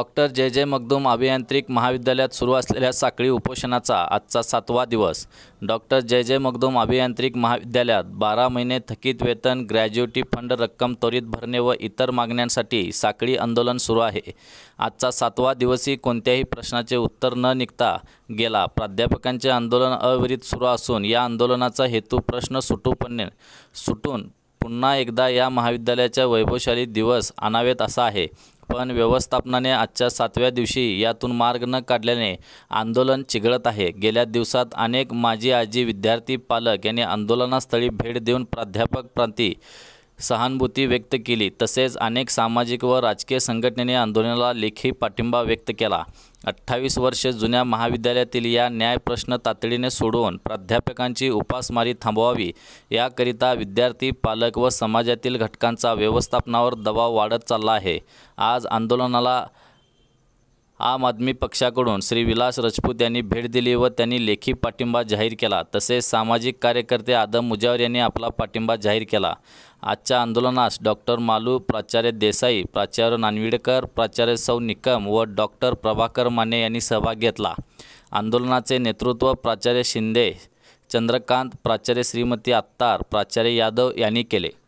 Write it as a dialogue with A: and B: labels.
A: doctor जे जे मगदूम अभियांत्रिक महाविद्यालयात सुरू असलेल्या साखळी उपोषणाचा आजचा सातवा दिवस डॉक्टर जे जे मगदूम अभियांत्रिक महाविद्यालयात बारा महिने थकीत वेतन ग्रॅज्युएटी फंड रक्कम त्वरित भरणे व इतर मागण्यांसाठी साखळी आंदोलन सुरू आहे आजचा सातवा दिवसही कोणत्याही प्रश्नाचे उत्तर न निघता गेला प्राध्यापकांचे आंदोलन अविरित सुरू असून या आंदोलनाचा हेतू प्रश्न सुटू पण सुटून पुन्हा एकदा या महाविद्यालयाच्या वैभवशाली दिवस आणावेत असा आहे पण व्यवस्थापनाने आजच्या सातव्या दिवशी यातून मार्ग न काढल्याने आंदोलन चिघळत आहे गेल्या दिवसात अनेक माजी आजी विद्यार्थी पालक यांनी आंदोलनास्थळी भेट देऊन प्राध्यापक प्रांती सहानुभूती व्यक्त केली तसेच अनेक सामाजिक व राजकीय संघटनेने आंदोलनाला लेखी पाठिंबा व्यक्त केला अठ्ठावीस वर्षे जुन्या महाविद्यालयातील या न्यायप्रश्न तातडीने सोडवून प्राध्यापकांची उपासमारी थांबवावी याकरिता विद्यार्थी पालक व समाजातील घटकांचा व्यवस्थापनावर दबाव वाढत चालला आहे आज आंदोलनाला आम आदमी पक्षाकडून श्री विलास राजपूत यांनी भेट दिली व त्यांनी लेखी पाठिंबा जाहीर केला तसेच सामाजिक कार्यकर्ते आदम मुजावर यांनी आपला पाठिंबा जाहीर केला आजच्या आंदोलनास डॉक्टर मालू प्राचार्य देसाई प्राचार्य नानविडकर प्राचार्य सौ निकम व डॉक्टर प्रभाकर माने यांनी सहभाग घेतला आंदोलनाचे नेतृत्व प्राचार्य शिंदे चंद्रकांत प्राचार्य श्रीमती आत्तार प्राचार्य यादव यांनी केले